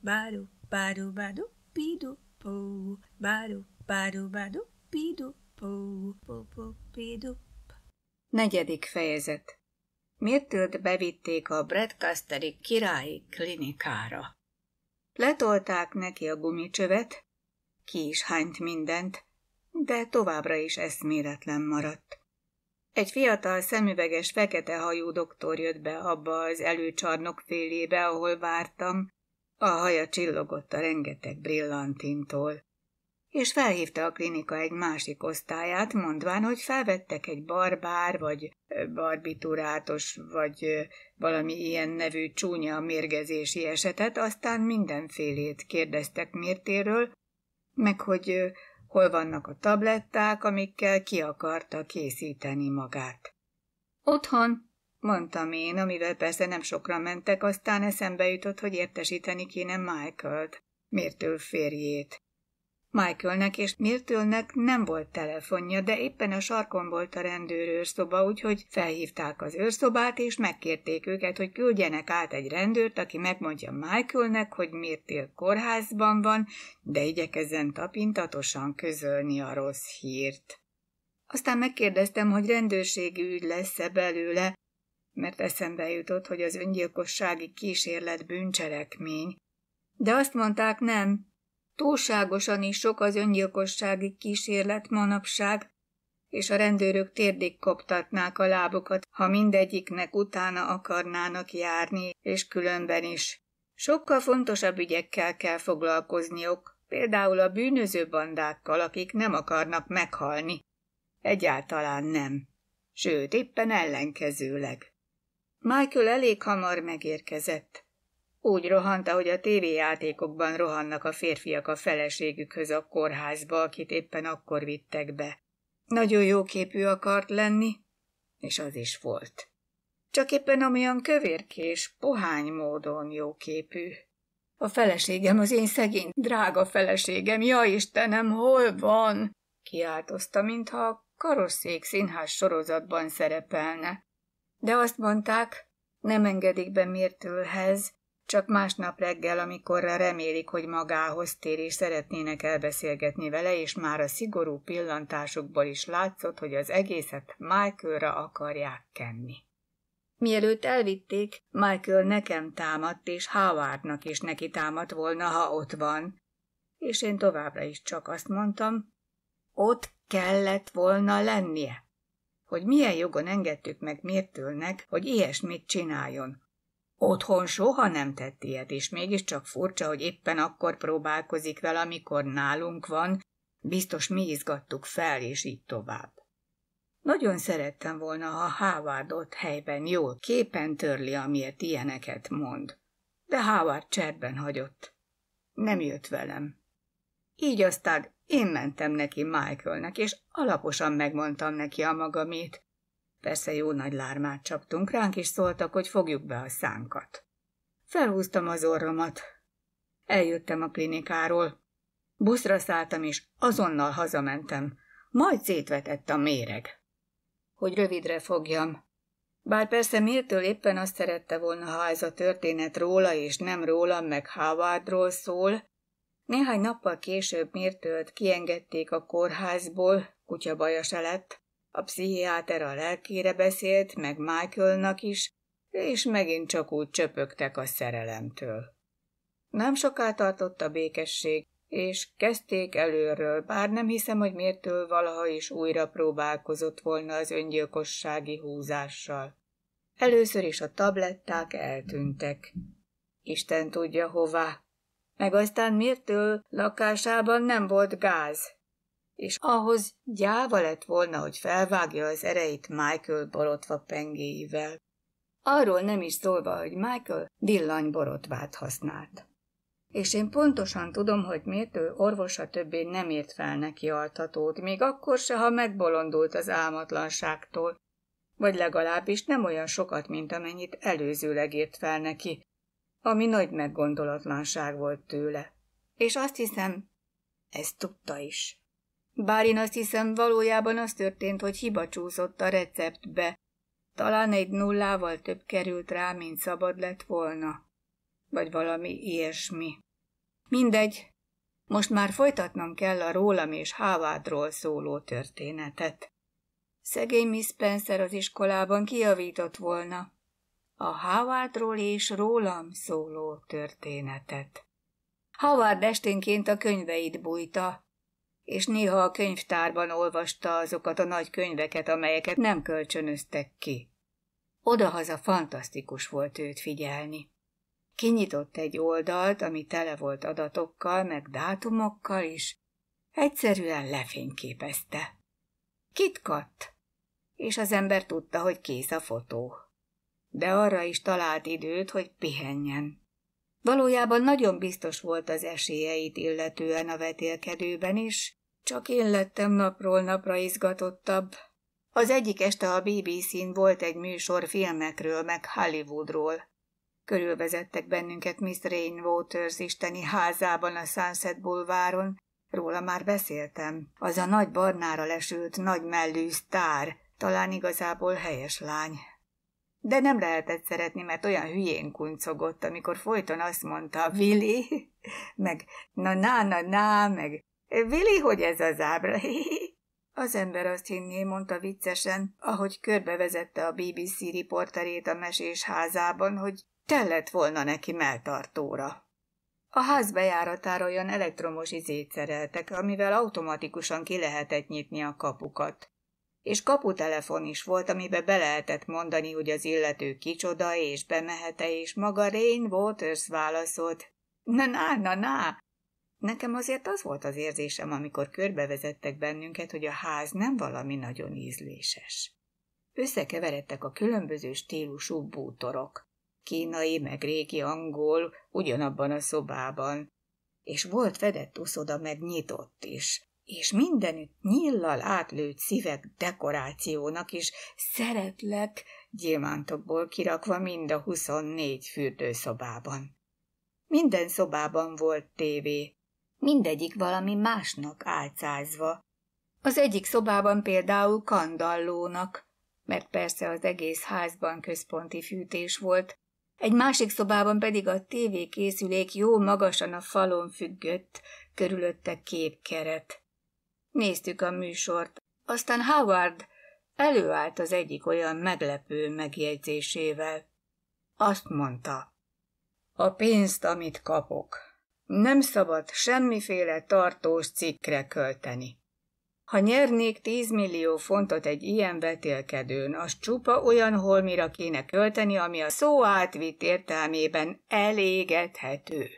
Bado, bado, bado, pido, po. Bado, bado, bado, pido, po. Po, po, pido, Negyedik fejezet. Mirtült bevitték a Bradcasteri királyi klinikára. Letolták neki a gumicsövet, ki is hányt mindent, de továbbra is eszméletlen maradt. Egy fiatal szemüveges fekete hajú doktor jött be abba az előcsarnok félébe, ahol vártam, a haja csillogott a rengeteg brillantintól, és felhívta a klinika egy másik osztályát, mondván, hogy felvettek egy barbár, vagy barbiturátos, vagy valami ilyen nevű csúnya mérgezési esetet, aztán mindenfélét kérdeztek mértéről, meg hogy hol vannak a tabletták, amikkel ki akarta készíteni magát. Otthon, Mondtam én, amivel persze nem sokra mentek, aztán eszembe jutott, hogy értesíteni kéne Michael-t, Mirtől férjét. Michaelnek és mirtőlnek nem volt telefonja, de éppen a sarkon volt a őrszoba, úgyhogy felhívták az őrszobát, és megkérték őket, hogy küldjenek át egy rendőrt, aki megmondja Michaelnek, hogy mirtől kórházban van, de igyekezzen tapintatosan közölni a rossz hírt. Aztán megkérdeztem, hogy rendőrségi ügy lesz-e belőle, mert eszembe jutott, hogy az öngyilkossági kísérlet bűncselekmény. De azt mondták nem. Túlságosan is sok az öngyilkossági kísérlet manapság, és a rendőrök térdig koptatnák a lábukat, ha mindegyiknek utána akarnának járni, és különben is. Sokkal fontosabb ügyekkel kell foglalkozniok, például a bűnöző bandákkal, akik nem akarnak meghalni. Egyáltalán nem. Sőt, éppen ellenkezőleg. Michael elég hamar megérkezett. Úgy rohant, ahogy a tévéjátékokban rohannak a férfiak a feleségükhöz a kórházba, akit éppen akkor vittek be. Nagyon jó képű akart lenni, és az is volt. Csak éppen amilyen kövérkés, pohány módon jó képű. A feleségem, az én szegény, drága feleségem, ja Istenem, hol van? Kiáltozta, mintha a karosszék színház sorozatban szerepelne de azt mondták, nem engedik be Mirtőlhez, csak másnap reggel, amikorra remélik, hogy magához tér, és szeretnének elbeszélgetni vele, és már a szigorú pillantásukból is látszott, hogy az egészet Michaelra akarják kenni. Mielőtt elvitték, Michael nekem támadt, és Howardnak is neki támadt volna, ha ott van. És én továbbra is csak azt mondtam, ott kellett volna lennie hogy milyen jogon engedtük meg Mirtőlnek, hogy ilyesmit csináljon. Otthon soha nem tett ilyet, és mégiscsak furcsa, hogy éppen akkor próbálkozik vele, amikor nálunk van, biztos mi izgattuk fel, és így tovább. Nagyon szerettem volna, ha Howard ott helyben jól képen törli, amiért ilyeneket mond. De Howard cserben hagyott. Nem jött velem. Így aztán én mentem neki Michaelnek, és alaposan megmondtam neki a magamét. Persze jó nagy lármát csaptunk, ránk is szóltak, hogy fogjuk be a szánkat. Felhúztam az orromat. Eljöttem a klinikáról. Buszra szálltam, és azonnal hazamentem. Majd szétvetett a méreg. Hogy rövidre fogjam. Bár persze Mirtől éppen azt szerette volna, ha ez a történet róla és nem róla, meg Howardról szól, néhány nappal később Mirtölt kiengedték a kórházból, se lett. A pszichiáter a lelkére beszélt, meg Michaelnak is, és megint csak úgy csöpögtek a szerelemtől. Nem soká tartott a békesség, és kezdték előről, bár nem hiszem, hogy mértől valaha is újra próbálkozott volna az öngyilkossági húzással. Először is a tabletták eltűntek. Isten tudja hová, meg aztán miértől lakásában nem volt gáz, és ahhoz gyáva lett volna, hogy felvágja az ereit Michael borotva pengéivel. Arról nem is szólva, hogy Michael dillany borotvát használt. És én pontosan tudom, hogy miért ő orvosa többé nem írt fel neki altatót, még akkor se, ha megbolondult az álmatlanságtól. Vagy legalábbis nem olyan sokat, mint amennyit előzőleg írt fel neki, ami nagy meggondolatlanság volt tőle. És azt hiszem, ezt tudta is. Bár én azt hiszem, valójában az történt, hogy hiba csúszott a receptbe. Talán egy nullával több került rá, mint szabad lett volna. Vagy valami ilyesmi. Mindegy, most már folytatnom kell a rólam és Hávádról szóló történetet. Szegény Miss Spencer az iskolában kiavított volna, a Howardról és rólam szóló történetet. Howard esténként a könyveit bújta, és néha a könyvtárban olvasta azokat a nagy könyveket, amelyeket nem kölcsönöztek ki. Odahaza fantasztikus volt őt figyelni. Kinyitott egy oldalt, ami tele volt adatokkal, meg dátumokkal is, egyszerűen lefényképezte. Kitkatt, és az ember tudta, hogy kész a fotó de arra is talált időt, hogy pihenjen. Valójában nagyon biztos volt az esélyeit illetően a vetélkedőben is, csak én lettem napról napra izgatottabb. Az egyik este a BBC-n volt egy műsor filmekről, meg Hollywoodról. Körülvezettek bennünket Miss Rainwaters isteni házában a Sunset Boulevardon, róla már beszéltem. Az a nagy barnára lesült, nagy mellű sztár, talán igazából helyes lány de nem lehetett szeretni, mert olyan hülyén kuncogott, amikor folyton azt mondta, Vili, meg na na na na, meg Vili, hogy ez az ábra? Az ember azt hinné, mondta viccesen, ahogy körbevezette a BBC riporterét a mesés házában, hogy tellett volna neki melltartóra. A ház bejáratára olyan elektromos izét szereltek, amivel automatikusan ki lehetett nyitni a kapukat és kaputelefon is volt, amibe be lehetett mondani, hogy az illető kicsoda, és bemehete, és maga Rain Waters válaszolt. Na, na, na, na! Nekem azért az volt az érzésem, amikor körbevezettek bennünket, hogy a ház nem valami nagyon ízléses. Összekeveredtek a különböző stílusú bútorok. Kínai, meg régi angol, ugyanabban a szobában. És volt fedett uszoda, meg nyitott is, és mindenütt nyillal átlőtt szívek dekorációnak is szeretlek gyémántokból kirakva mind a huszonnégy fürdőszobában. Minden szobában volt tévé, mindegyik valami másnak álcázva. Az egyik szobában például kandallónak, mert persze az egész házban központi fűtés volt, egy másik szobában pedig a tévékészülék jó magasan a falon függött, körülötte képkeret. Néztük a műsort, aztán Howard előállt az egyik olyan meglepő megjegyzésével. Azt mondta, a pénzt, amit kapok, nem szabad semmiféle tartós cikkre költeni. Ha nyernék 10 millió fontot egy ilyen vetélkedőn, az csupa olyan holmira kéne költeni, ami a szó átvitt értelmében elégethető.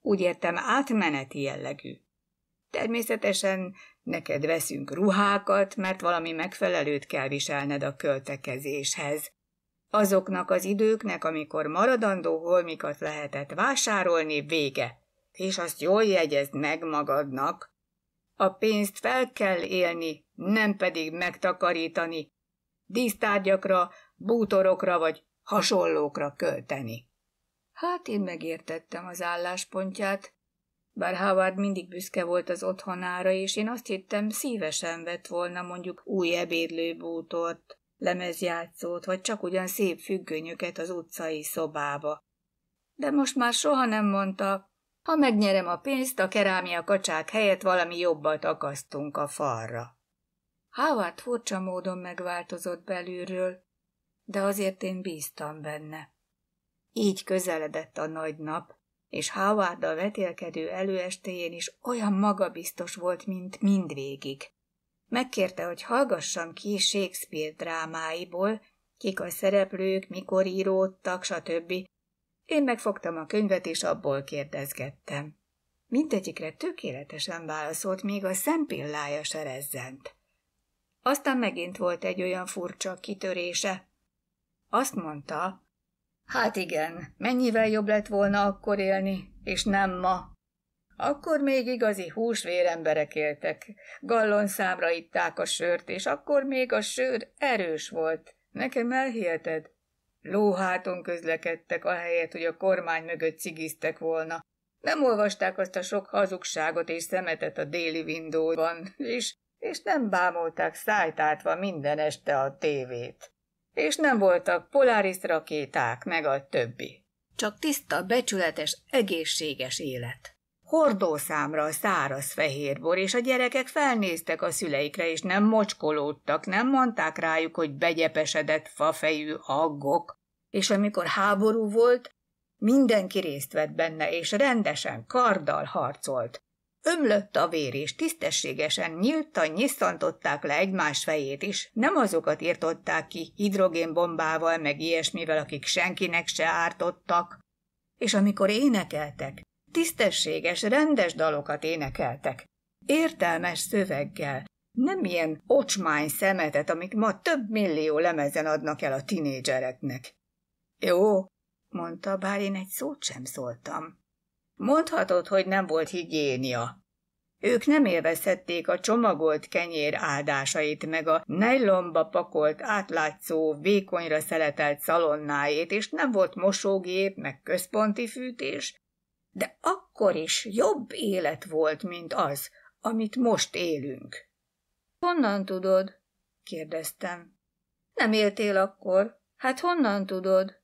Úgy értem, átmeneti jellegű. Természetesen neked veszünk ruhákat, mert valami megfelelőt kell viselned a költekezéshez. Azoknak az időknek, amikor maradandó holmikat lehetett vásárolni, vége. És azt jól jegyezd meg magadnak. A pénzt fel kell élni, nem pedig megtakarítani. Dísztárgyakra, bútorokra vagy hasonlókra költeni. Hát én megértettem az álláspontját, bár Howard mindig büszke volt az otthonára, és én azt hittem, szívesen vett volna mondjuk új ebédlőbútort, lemezjátszót, vagy csak ugyan szép függönyöket az utcai szobába. De most már soha nem mondta, ha megnyerem a pénzt, a kerámia kacsák helyett valami jobbat akasztunk a falra. Howard furcsa módon megváltozott belülről, de azért én bíztam benne. Így közeledett a nagy nap, és a vetélkedő előestéjén is olyan magabiztos volt, mint mindvégig. Megkérte, hogy hallgassam ki Shakespeare drámáiból, kik a szereplők, mikor íródtak, stb. Én megfogtam a könyvet, és abból kérdezgettem. Mindegyikre tökéletesen válaszolt, még a szempillája se rezzent. Aztán megint volt egy olyan furcsa kitörése. Azt mondta, Hát igen, mennyivel jobb lett volna akkor élni, és nem ma. Akkor még igazi emberek éltek. Gallon számra itták a sört, és akkor még a sör erős volt. Nekem elhiheted? Lóháton közlekedtek, a helyet, hogy a kormány mögött cigiztek volna. Nem olvasták azt a sok hazugságot és szemetet a déli windóban és, és nem bámolták szájtátva minden este a tévét és nem voltak Polaris rakéták, meg a többi. Csak tiszta, becsületes, egészséges élet. Hordószámra száraz fehérbor, és a gyerekek felnéztek a szüleikre, és nem mocskolódtak, nem mondták rájuk, hogy begyepesedett fafejű aggok. És amikor háború volt, mindenki részt vett benne, és rendesen karddal harcolt. Ömlött a vér, és tisztességesen nyíltan nyisztantották le egymás fejét is. Nem azokat írtották ki hidrogénbombával, meg ilyesmivel, akik senkinek se ártottak. És amikor énekeltek, tisztességes, rendes dalokat énekeltek. Értelmes szöveggel, nem ilyen ocsmány szemetet, amit ma több millió lemezen adnak el a tinédzsereknek. Jó, mondta, bár én egy szót sem szóltam. Mondhatod, hogy nem volt higiénia. Ők nem élvezhették a csomagolt kenyér áldásait, meg a nejlomba pakolt, átlátszó, vékonyra szeletelt szalonnáét, és nem volt mosógép, meg központi fűtés, de akkor is jobb élet volt, mint az, amit most élünk. Honnan tudod? kérdeztem. Nem éltél akkor? Hát honnan tudod?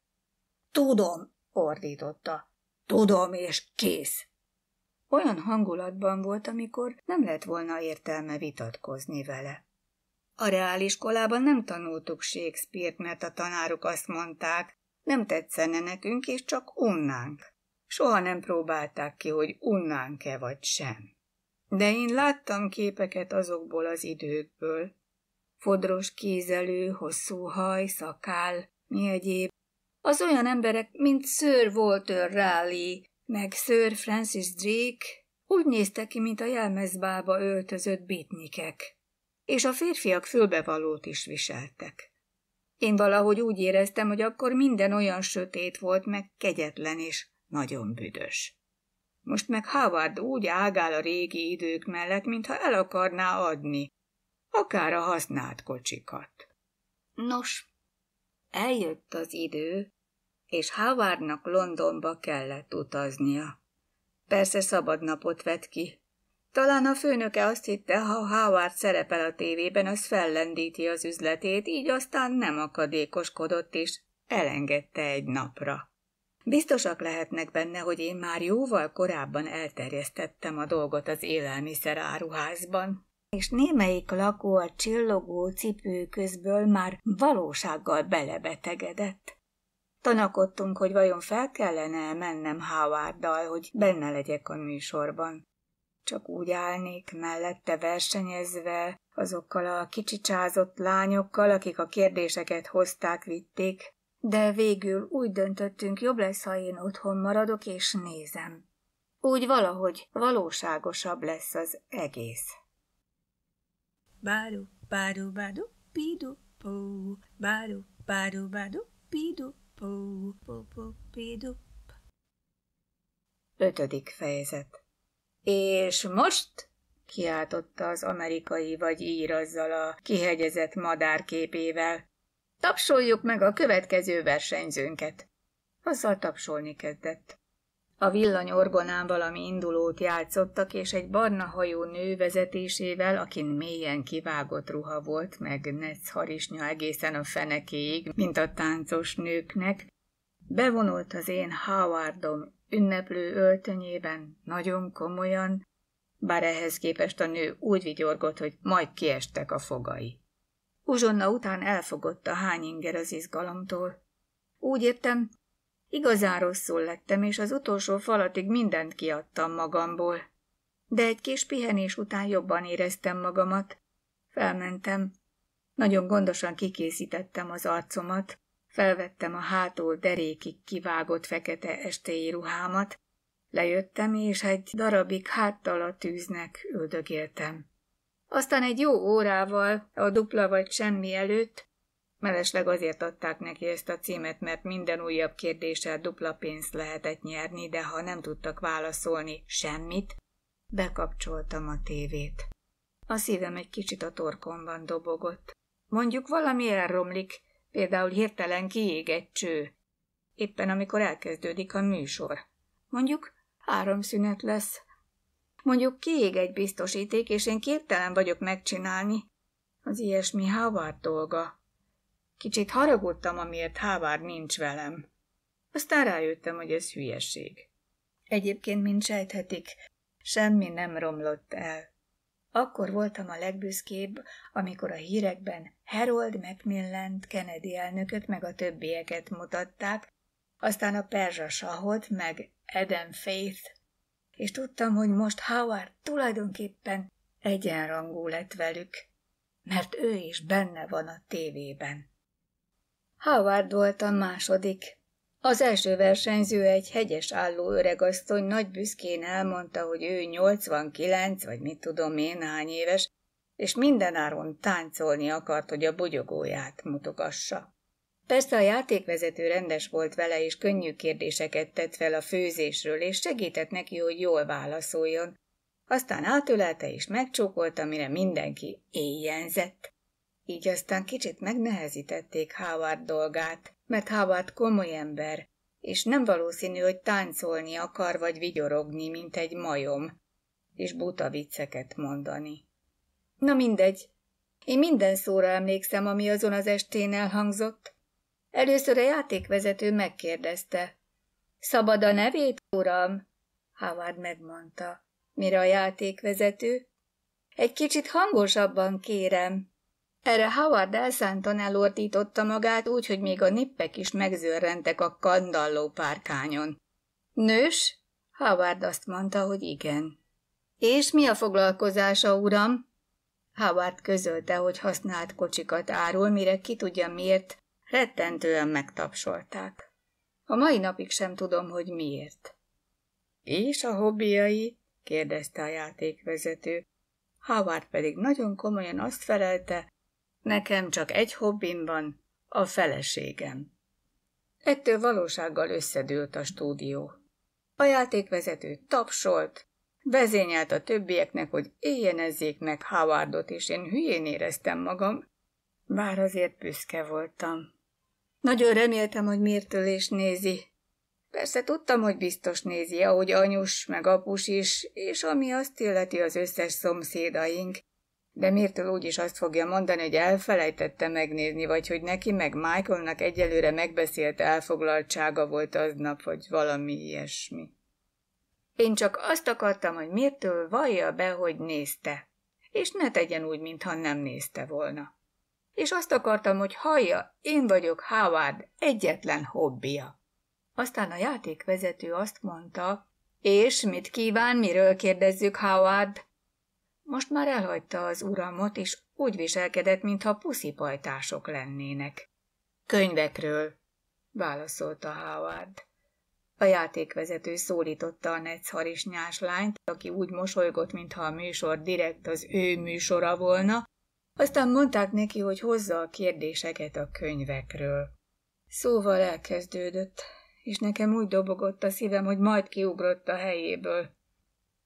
Tudom, ordította. Tudom, és kész. Olyan hangulatban volt, amikor nem lett volna értelme vitatkozni vele. A reáliskolában nem tanultuk Shakespeare-t, mert a tanárok azt mondták, nem tetszene nekünk, és csak unnánk. Soha nem próbálták ki, hogy unnánk-e vagy sem. De én láttam képeket azokból az időkből. Fodros kézelő, hosszú haj, szakál, mi egyéb az olyan emberek, mint Sir Walter Raleigh, meg Sir Francis Drake, úgy néztek ki, mint a jelmezbába öltözött bitnikek. És a férfiak fülbevalót is viseltek. Én valahogy úgy éreztem, hogy akkor minden olyan sötét volt, meg kegyetlen és nagyon büdös. Most meg Howard úgy ágál a régi idők mellett, mintha el akarná adni, akár a használt kocsikat. Nos, eljött az idő, és Hávárnak Londonba kellett utaznia. Persze szabad napot vett ki. Talán a főnöke azt hitte, ha Howard szerepel a tévében, az fellendíti az üzletét, így aztán nem akadékoskodott is, elengedte egy napra. Biztosak lehetnek benne, hogy én már jóval korábban elterjesztettem a dolgot az élelmiszer áruházban, és némelyik lakó a csillogó közből már valósággal belebetegedett. Tanakodtunk, hogy vajon fel kellene mennem Howarddal, hogy benne legyek a műsorban. Csak úgy állnék mellette versenyezve azokkal a kicsicsázott lányokkal, akik a kérdéseket hozták-vitték, de végül úgy döntöttünk, jobb lesz, ha én otthon maradok és nézem. Úgy valahogy valóságosabb lesz az egész. Báru, báru, báru, pídu, pú, báru, báru, báru, pídu, Ötödik fejezet. És most? kiáltotta az amerikai vagy ír azzal a kihegyezett madárképével. Tapsoljuk meg a következő versenyzőnket. Azzal tapsolni kezdett. A orgonán valami indulót játszottak, és egy barna hajú nő vezetésével, akin mélyen kivágott ruha volt, meg nec harisnya egészen a fenekéig, mint a táncos nőknek, bevonult az én Howardom ünneplő öltönyében, nagyon komolyan, bár ehhez képest a nő úgy vigyorgott, hogy majd kiestek a fogai. Uzsonna után elfogott a hányinger az izgalomtól. Úgy értem, Igazán rosszul lettem, és az utolsó falatig mindent kiadtam magamból. De egy kis pihenés után jobban éreztem magamat. Felmentem. Nagyon gondosan kikészítettem az arcomat, felvettem a hátul derékig kivágott fekete estéi ruhámat, lejöttem, és egy darabig háttal a tűznek üldögéltem. Aztán egy jó órával, a dupla vagy semmi előtt Mellesleg azért adták neki ezt a címet, mert minden újabb kérdéssel dupla pénzt lehetett nyerni, de ha nem tudtak válaszolni semmit, bekapcsoltam a tévét. A szívem egy kicsit a torkomban dobogott. Mondjuk valami elromlik, például hirtelen kiég egy cső. Éppen amikor elkezdődik a műsor. Mondjuk három szünet lesz. Mondjuk kiég egy biztosíték, és én képtelen vagyok megcsinálni. Az ilyesmi havar dolga. Kicsit haragudtam, amiért Hávár nincs velem. Aztán rájöttem, hogy ez hülyeség. Egyébként, mint sejthetik, semmi nem romlott el. Akkor voltam a legbüszkébb, amikor a hírekben Harold macmillan Kennedy elnököt meg a többieket mutatták, aztán a Perzsa Sahot meg Adam Faith, és tudtam, hogy most Howard tulajdonképpen egyenrangú lett velük, mert ő is benne van a tévében. Howard volt a második. Az első versenyző egy hegyes álló öregasszony nagy büszkén elmondta, hogy ő 89 vagy mit tudom én hány éves, és mindenáron táncolni akart, hogy a bogyogóját mutogassa. Persze a játékvezető rendes volt vele, és könnyű kérdéseket tett fel a főzésről, és segített neki, hogy jól válaszoljon. Aztán átölelte és megcsókolta, mire mindenki éjjenzett. Így aztán kicsit megnehezítették Howard dolgát, mert Howard komoly ember, és nem valószínű, hogy táncolni akar vagy vigyorogni, mint egy majom, és buta vicceket mondani. Na mindegy. Én minden szóra emlékszem, ami azon az estén elhangzott. Először a játékvezető megkérdezte. Szabad a nevét, uram? Howard megmondta. Mire a játékvezető? Egy kicsit hangosabban kérem. Erre Howard elszántan elordította magát úgy, hogy még a nippek is megzőrrentek a kandalló párkányon. Nős? Howard azt mondta, hogy igen. És mi a foglalkozása, uram? Howard közölte, hogy használt kocsikat árul, mire ki tudja miért, rettentően megtapsolták. A mai napig sem tudom, hogy miért. És a hobbiai? kérdezte a játékvezető. Howard pedig nagyon komolyan azt felelte, Nekem csak egy hobbim van, a feleségem. Ettől valósággal összedőlt a stúdió. A játékvezető tapsolt, vezényelt a többieknek, hogy éjjenezzék meg Howardot, és én hülyén éreztem magam, bár azért büszke voltam. Nagyon reméltem, hogy is nézi. Persze tudtam, hogy biztos nézi, ahogy anyus meg apus is, és ami azt illeti az összes szomszédaink de úgy úgyis azt fogja mondani, hogy elfelejtette megnézni, vagy hogy neki meg Michaelnak egyelőre megbeszélt elfoglaltsága volt aznap, vagy valami ilyesmi. Én csak azt akartam, hogy Mirtől vallja be, hogy nézte, és ne tegyen úgy, mintha nem nézte volna. És azt akartam, hogy hallja, én vagyok Howard egyetlen hobbija. Aztán a játékvezető azt mondta, és mit kíván, miről kérdezzük Howard? Most már elhagyta az uramot, és úgy viselkedett, mintha puszipajtások lennének. Könyvekről, válaszolta Howard. A játékvezető szólította a Netz lányt, aki úgy mosolygott, mintha a műsor direkt az ő műsora volna, aztán mondták neki, hogy hozza a kérdéseket a könyvekről. Szóval elkezdődött, és nekem úgy dobogott a szívem, hogy majd kiugrott a helyéből.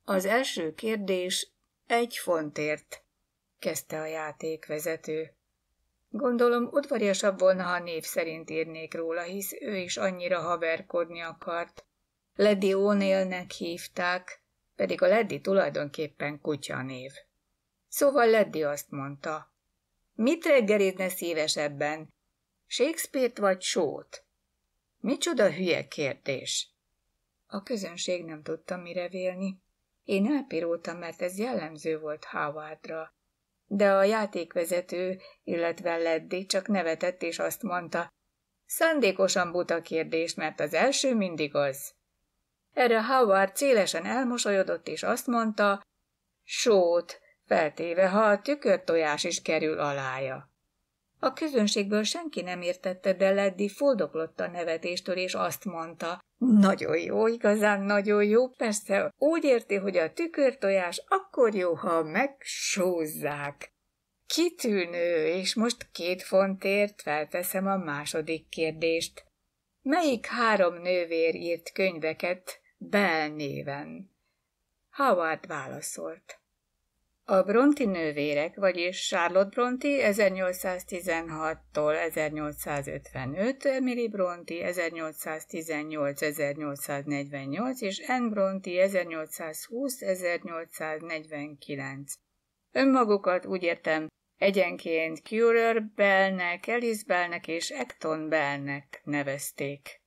Az első kérdés egy fontért, kezdte a játékvezető. Gondolom udvariasabb volna, ha név szerint írnék róla, hisz ő is annyira haverkodni akart. Ledi O'Neillnek hívták, pedig a Leddi tulajdonképpen kutya név. Szóval Leddy azt mondta, mit reggelizne szívesebben, Shakespeare-t vagy sót? Micsoda hülye kérdés! A közönség nem tudta mire vélni. Én elpirultam, mert ez jellemző volt Howardra. De a játékvezető, illetve Leddi csak nevetett és azt mondta, szándékosan buta kérdés, mert az első mindig az. Erre Howard célesen elmosolyodott és azt mondta, sót, feltéve, ha a tükörtojás is kerül alája. A közönségből senki nem értette, de Leddi foldoklott a nevetéstől, és azt mondta, nagyon jó, igazán nagyon jó, persze úgy érti, hogy a tükörtojás akkor jó, ha megsózzák. Kitűnő, és most két fontért felteszem a második kérdést. Melyik három nővér írt könyveket Bell néven? Howard válaszolt. A Bronti nővérek, vagyis Charlotte Bronti 1816-tól 1855, Emily Bronti 1818-1848 és Anne Bronti 1820-1849. Önmagukat úgy értem, egyenként Curer Bellnek, Alice Bellnek és Acton Bellnek nevezték.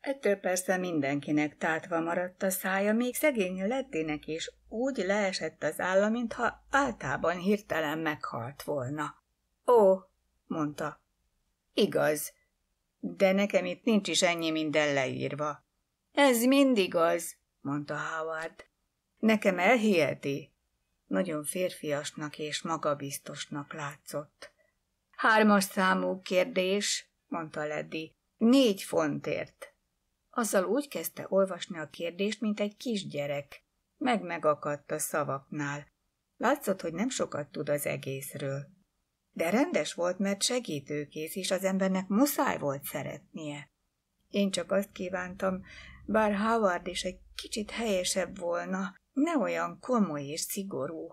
Ettől persze mindenkinek tátva maradt a szája, még szegény Lettinek is úgy leesett az álla, mintha általában hirtelen meghalt volna. Ó, mondta. Igaz, de nekem itt nincs is ennyi minden leírva. Ez mind igaz, mondta Howard. Nekem elhiheti. Nagyon férfiasnak és magabiztosnak látszott. Hármas számú kérdés, mondta Leddi. Négy fontért. Azzal úgy kezdte olvasni a kérdést, mint egy kisgyerek meg megakadt a szavaknál. Látszott, hogy nem sokat tud az egészről. De rendes volt, mert segítőkész, is az embernek muszáj volt szeretnie. Én csak azt kívántam, bár Howard is egy kicsit helyesebb volna, ne olyan komoly és szigorú.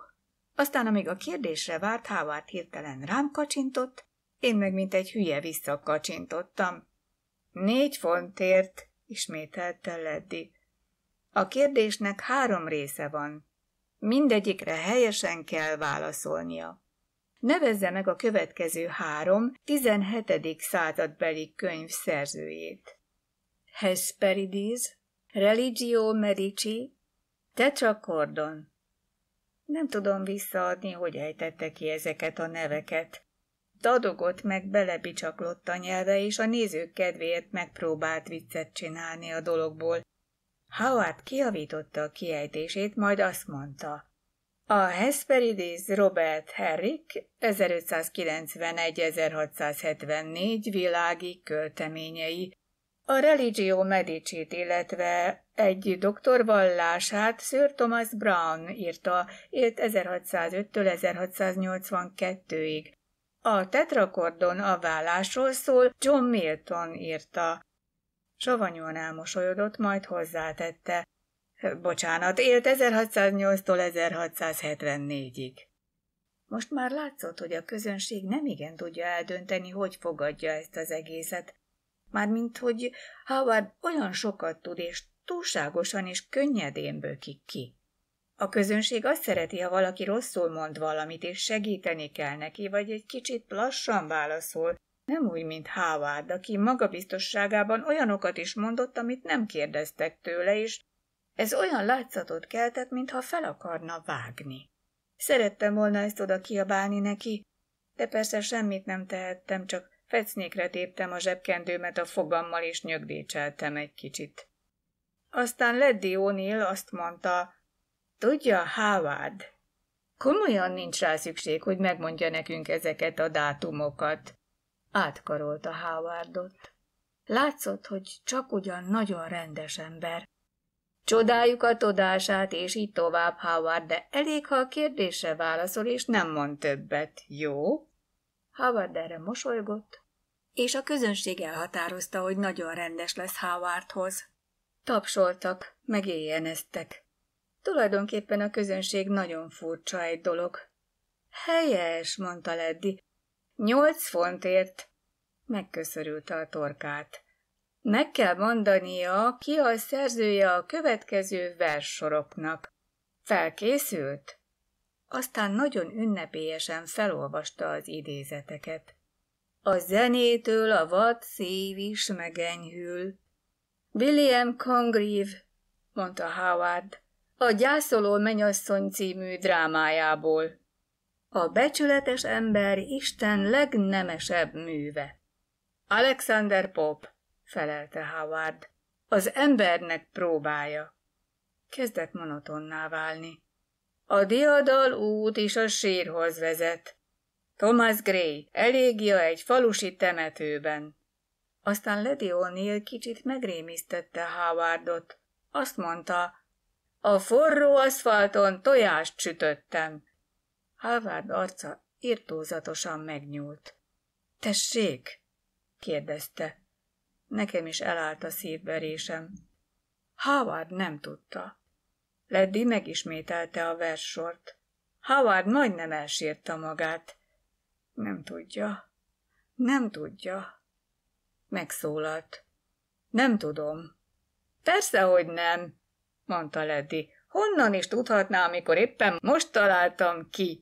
Aztán, amíg a kérdésre várt, Howard hirtelen rám kacsintott, én meg mint egy hülye visszakacsintottam. Négy fontért, ismételte Leddy. A kérdésnek három része van. Mindegyikre helyesen kell válaszolnia. Nevezze meg a következő három 17. századbeli könyv szerzőjét. Hesperides, Religio Medici, Tetracordon. Nem tudom visszaadni, hogy ejtette ki ezeket a neveket. Dadogott meg belebicsaklott a nyelve, és a nézők kedvéért megpróbált viccet csinálni a dologból, Howard kiavította a kiejtését, majd azt mondta. A Hesperidis Robert Herrick 1591-1674 világi költeményei, a Religio Medici illetve egy doktor vallását Sir Thomas Brown írta, élt 1605-től 1682-ig. A tetrakordon a vállásról szól John Milton írta. Savanyúan elmosolyodott, majd hozzátette. Bocsánat, élt 1608-tól 1674-ig. Most már látszott, hogy a közönség nem igen tudja eldönteni, hogy fogadja ezt az egészet. Mármint, hogy Howard olyan sokat tud, és túlságosan és könnyedén bökik ki. A közönség azt szereti, ha valaki rosszul mond valamit, és segíteni kell neki, vagy egy kicsit lassan válaszol, nem úgy, mint Howard, aki magabiztosságában olyanokat is mondott, amit nem kérdeztek tőle, és ez olyan látszatot keltett, mintha fel akarna vágni. Szerettem volna ezt oda kiabálni neki, de persze semmit nem tehettem, csak fecnékre téptem a zsebkendőmet a fogammal, és nyögdécseltem egy kicsit. Aztán Leddy O'Neill azt mondta, tudja, Howard, komolyan nincs rá szükség, hogy megmondja nekünk ezeket a dátumokat átkarolta Howardot. Látszott, hogy csak ugyan nagyon rendes ember. Csodáljuk a tudását, és így tovább, Howard, de elég, ha a kérdésre válaszol, és nem mond többet, jó? Howard erre mosolygott, és a közönség elhatározta, hogy nagyon rendes lesz Howardhoz. Tapsoltak, megéjjeneztek. Tulajdonképpen a közönség nagyon furcsa egy dolog. Helyes, mondta Leddi, Nyolc fontért. Megköszörülte a torkát. Meg kell mondania, ki a szerzője a következő verssoroknak. Felkészült? Aztán nagyon ünnepélyesen felolvasta az idézeteket. A zenétől a vad szív is megenyhül. William Congreve, mondta Howard, a Gyászoló Menyasszony című drámájából a becsületes ember Isten legnemesebb műve. Alexander Pop, felelte Howard, az embernek próbája. Kezdett monotonná válni. A diadal út is a sírhoz vezet. Thomas Gray elégia egy falusi temetőben. Aztán Lady O'Neill kicsit megrémisztette Howardot. Azt mondta, a forró aszfalton tojást sütöttem. Halvárd arca irtózatosan megnyúlt. Tessék? kérdezte. Nekem is elállt a szívverésem. Howard nem tudta. Leddi megismételte a verssort. Howard majdnem elsírta magát. Nem tudja. Nem tudja. Megszólalt. Nem tudom. Persze, hogy nem, mondta Leddi. Honnan is tudhatná, amikor éppen most találtam ki?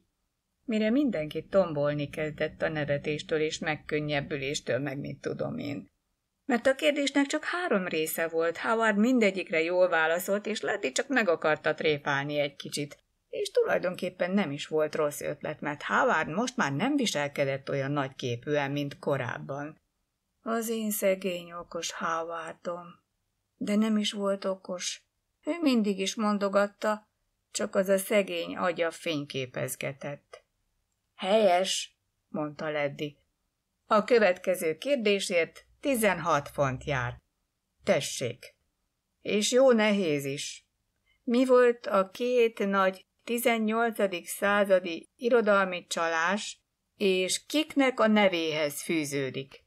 mire mindenki tombolni kezdett a nevetéstől és megkönnyebbüléstől, meg mit tudom én. Mert a kérdésnek csak három része volt, Howard mindegyikre jól válaszolt, és Letty csak meg akarta trépálni egy kicsit. És tulajdonképpen nem is volt rossz ötlet, mert Howard most már nem viselkedett olyan nagyképűen, mint korábban. Az én szegény okos Howardom. De nem is volt okos. Ő mindig is mondogatta, csak az a szegény agya fényképezgetett. Helyes, mondta Leddi. A következő kérdésért 16 font jár. Tessék. És jó nehéz is. Mi volt a két nagy 18. századi irodalmi csalás, és kiknek a nevéhez fűződik?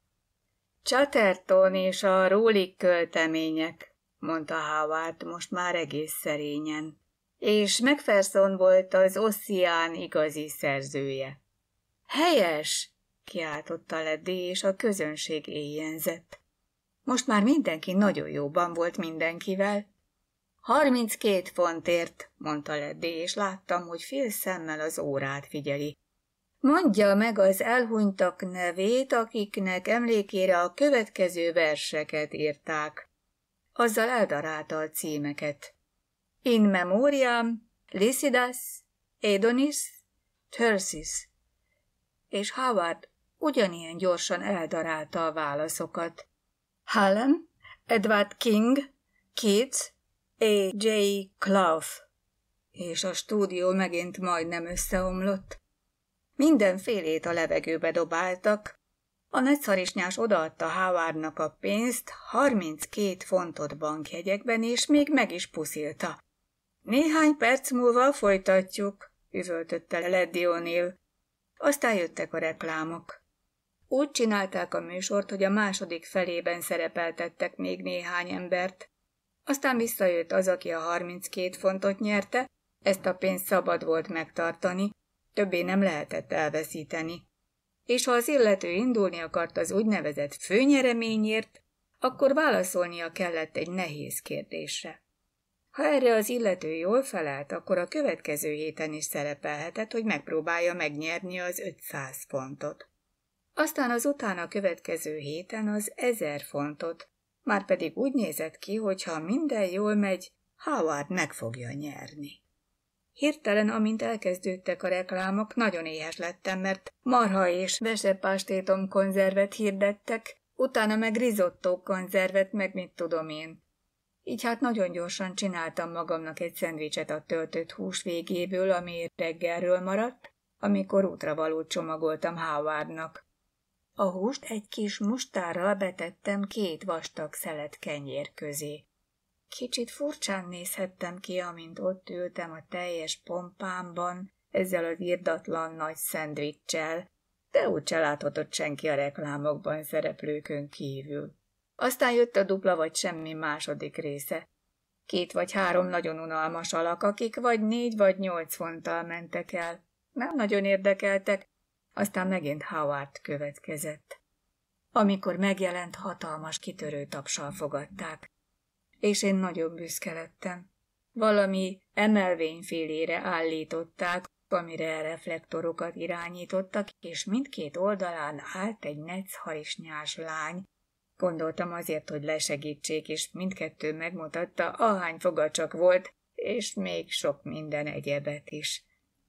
Chatterton és a rólik költemények, mondta Howard most már egész szerényen és Megferson volt az Oszián igazi szerzője. Helyes! kiáltotta Leddi, és a közönség éjjenzett. Most már mindenki nagyon jóban volt mindenkivel. Harminckét fontért, mondta Leddi, és láttam, hogy fél szemmel az órát figyeli. Mondja meg az elhunytak nevét, akiknek emlékére a következő verseket írták. Azzal eldarálta a címeket in memoriam Lysidas, Edonis, Thersis és Howard ugyanilyen gyorsan eldarálta a válaszokat. Hallen, Edward King, Keats, A.J. Clough. És a stúdió megint majdnem összeomlott. Minden félét a levegőbe dobáltak, a nagyszarisnyás odaadta Howardnak a pénzt, 32 fontot bankjegyekben, és még meg is puszilta. Néhány perc múlva folytatjuk, üvöltötte Leddy O'Neill. Aztán jöttek a reklámok. Úgy csinálták a műsort, hogy a második felében szerepeltettek még néhány embert. Aztán visszajött az, aki a 32 fontot nyerte, ezt a pénzt szabad volt megtartani, többé nem lehetett elveszíteni. És ha az illető indulni akart az úgynevezett főnyereményért, akkor válaszolnia kellett egy nehéz kérdésre. Ha erre az illető jól felelt, akkor a következő héten is szerepelhetett, hogy megpróbálja megnyerni az 500 fontot. Aztán az utána következő héten az 1000 fontot, már pedig úgy nézett ki, hogy ha minden jól megy, Howard meg fogja nyerni. Hirtelen, amint elkezdődtek a reklámok, nagyon éhes lettem, mert marha és vesepástétom konzervet hirdettek, utána meg rizottó konzervet, meg mit tudom én így hát nagyon gyorsan csináltam magamnak egy szendvicset a töltött hús végéből, ami reggelről maradt, amikor útra való csomagoltam Howardnak. A húst egy kis mustárral betettem két vastag szelet kenyér közé. Kicsit furcsán nézhettem ki, amint ott ültem a teljes pompámban, ezzel az irdatlan nagy szendvicssel, de úgyse láthatott senki a reklámokban szereplőkön kívül. Aztán jött a dupla vagy semmi második része. Két vagy három nagyon unalmas alak, akik vagy négy vagy nyolc fonttal mentek el. Nem nagyon érdekeltek, aztán megint Howard következett. Amikor megjelent, hatalmas kitörő tapsal fogadták. És én nagyon büszke lettem. Valami emelvényfélére állították, amire reflektorokat irányítottak, és mindkét oldalán állt egy necharisnyás lány, Gondoltam azért, hogy lesegítsék, és mindkettő megmutatta, ahány foga csak volt, és még sok minden egyebet is.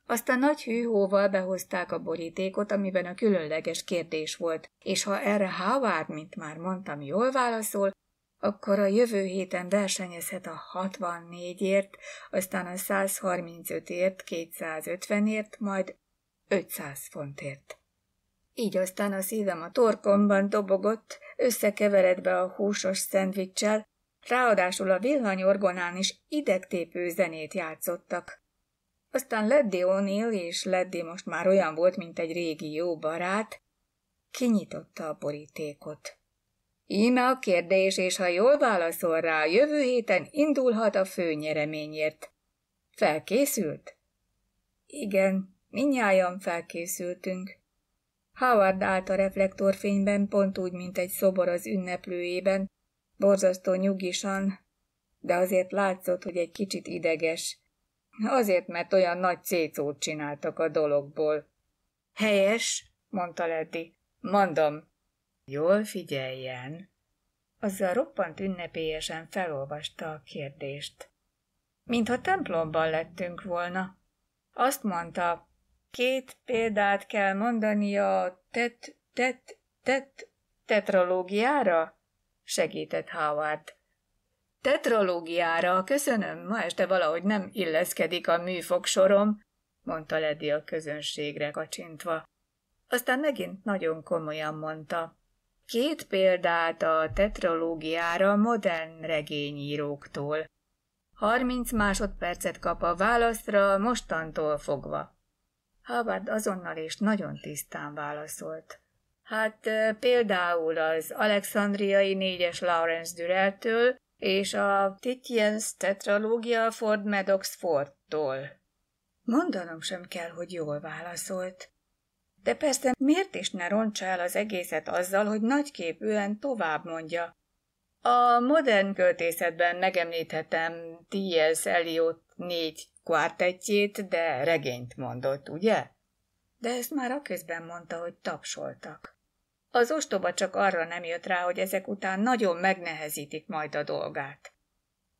Aztán nagy hűhóval behozták a borítékot, amiben a különleges kérdés volt, és ha erre Howard, mint már mondtam, jól válaszol, akkor a jövő héten versenyezhet a 64-ért, aztán a 135-ért, 250-ért, majd 500 fontért. Így aztán a szívem a torkomban dobogott, összekevered be a húsos szendvicssel, ráadásul a villanyorgonán is idegtépő zenét játszottak. Aztán Leddy O'Neill, és Leddy most már olyan volt, mint egy régi jó barát, kinyitotta a borítékot. Íme a kérdés, és ha jól válaszol rá, jövő héten indulhat a főnyereményért. Felkészült? Igen, minnyáján felkészültünk. Howard állt a reflektorfényben, pont úgy, mint egy szobor az ünneplőjében, borzasztó nyugisan, de azért látszott, hogy egy kicsit ideges. Azért, mert olyan nagy cécót csináltak a dologból. Helyes, mondta Leddi. Mondom. Jól figyeljen. Azzal roppant ünnepélyesen felolvasta a kérdést. Mintha templomban lettünk volna. Azt mondta, Két példát kell mondani a tet, tet, tet, tetralógiára? Segített Howard. Tetralógiára, köszönöm, ma este valahogy nem illeszkedik a műfogsorom, mondta Ledi a közönségre kacsintva. Aztán megint nagyon komolyan mondta. Két példát a tetralógiára modern regényíróktól. Harminc másodpercet kap a válaszra mostantól fogva. Howard azonnal és nagyon tisztán válaszolt. Hát például az alexandriai négyes Lawrence Düreltől és a Titiens tetralógia Ford Maddox Fordtól. Mondanom sem kell, hogy jól válaszolt. De persze miért is ne roncsa el az egészet azzal, hogy nagyképűen tovább mondja, a modern költészetben megemlíthetem T.S. Eliot négy kvártetjét, de regényt mondott, ugye? De ezt már a közben mondta, hogy tapsoltak. Az ostoba csak arra nem jött rá, hogy ezek után nagyon megnehezítik majd a dolgát.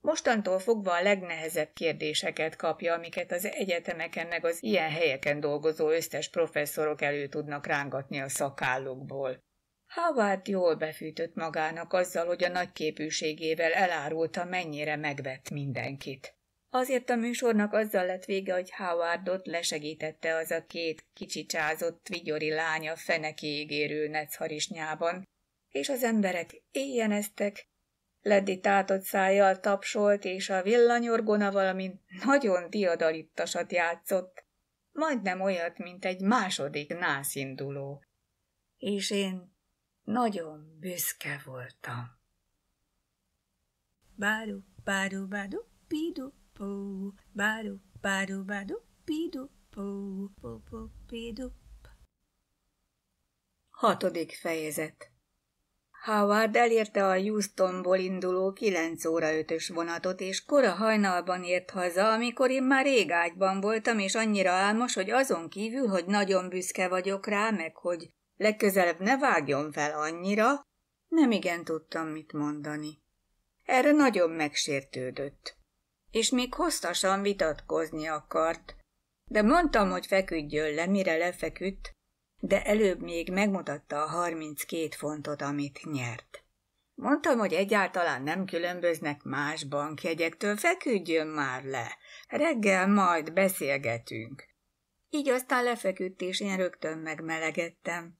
Mostantól fogva a legnehezebb kérdéseket kapja, amiket az egyetemeken meg az ilyen helyeken dolgozó összes professzorok elő tudnak rángatni a szakállukból. Howard jól befűtött magának azzal, hogy a nagy képűségével elárulta, mennyire megvett mindenkit. Azért a műsornak azzal lett vége, hogy Howardot lesegítette az a két kicsicsázott vigyori lánya fenekéig érő necharisnyában, és az emberek éjjeneztek, Leddi tátott szájjal tapsolt, és a villanyorgona valami nagyon diadalittasat játszott, majdnem olyat, mint egy második nászinduló. És én nagyon büszke voltam. Báru, báru, báru, pidu, pó. Báru, báru, báru, pidu, pó. Pó, pó, pidu, Hatodik fejezet Howard elérte a Houstonból induló kilenc óra ötös vonatot, és kora hajnalban ért haza, amikor én már rég ágyban voltam, és annyira álmos, hogy azon kívül, hogy nagyon büszke vagyok rá, meg hogy Legközelebb ne vágjon fel annyira, nem igen tudtam mit mondani. Erre nagyon megsértődött. És még hosszasan vitatkozni akart, de mondtam, hogy feküdjön le, mire lefeküdt, de előbb még megmutatta a 32 fontot, amit nyert. Mondtam, hogy egyáltalán nem különböznek más bankjegyektől, feküdjön már le, reggel majd beszélgetünk. Így aztán lefeküdt, és én rögtön megmelegettem.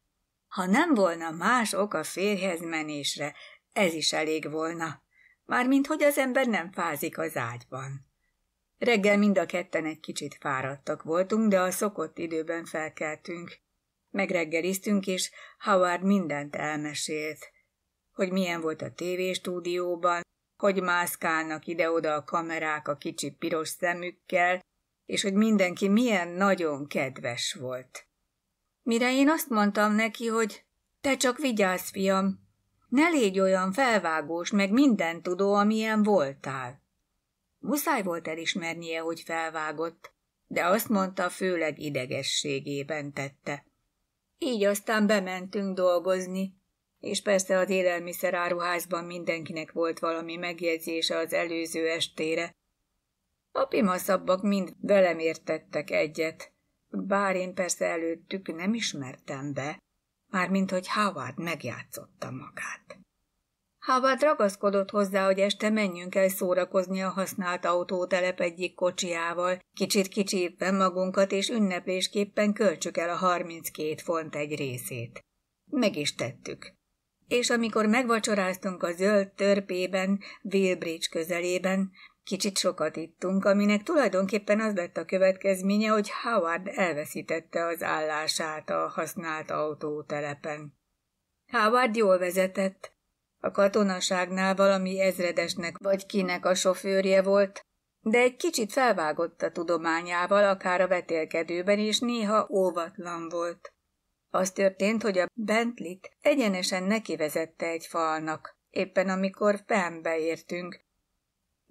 Ha nem volna más ok a férjhez menésre, ez is elég volna. Mármint, hogy az ember nem fázik az ágyban. Reggel mind a ketten egy kicsit fáradtak voltunk, de a szokott időben felkeltünk. Megreggeliztünk, és Howard mindent elmesélt. Hogy milyen volt a tévéstúdióban, hogy mászkálnak ide-oda a kamerák a kicsi piros szemükkel, és hogy mindenki milyen nagyon kedves volt. Mire én azt mondtam neki, hogy te csak vigyázz, fiam, ne légy olyan felvágós, meg minden tudó, amilyen voltál. Muszáj volt elismernie, hogy felvágott, de azt mondta, főleg idegességében tette. Így aztán bementünk dolgozni, és persze az élelmiszeráruházban mindenkinek volt valami megjegyzése az előző estére. A pimaszabbak mind velem értettek egyet, bár én persze előttük nem ismertem be, mármint hogy Howard megjátszotta magát. Howard ragaszkodott hozzá, hogy este menjünk el szórakozni a használt autótelep egyik kocsiával, kicsit kicsípve magunkat, és ünneplésképpen költsük el a 32 font egy részét. Meg is tettük. És amikor megvacsoráztunk a zöld törpében, Wilbridge közelében, Kicsit sokat ittunk, aminek tulajdonképpen az lett a következménye, hogy Howard elveszítette az állását a használt autótelepen. Howard jól vezetett. A katonaságnál valami ezredesnek vagy kinek a sofőrje volt, de egy kicsit felvágott a tudományával, akár a vetélkedőben, és néha óvatlan volt. Az történt, hogy a Bentley-t egyenesen nekivezette egy falnak, éppen amikor fenbe értünk,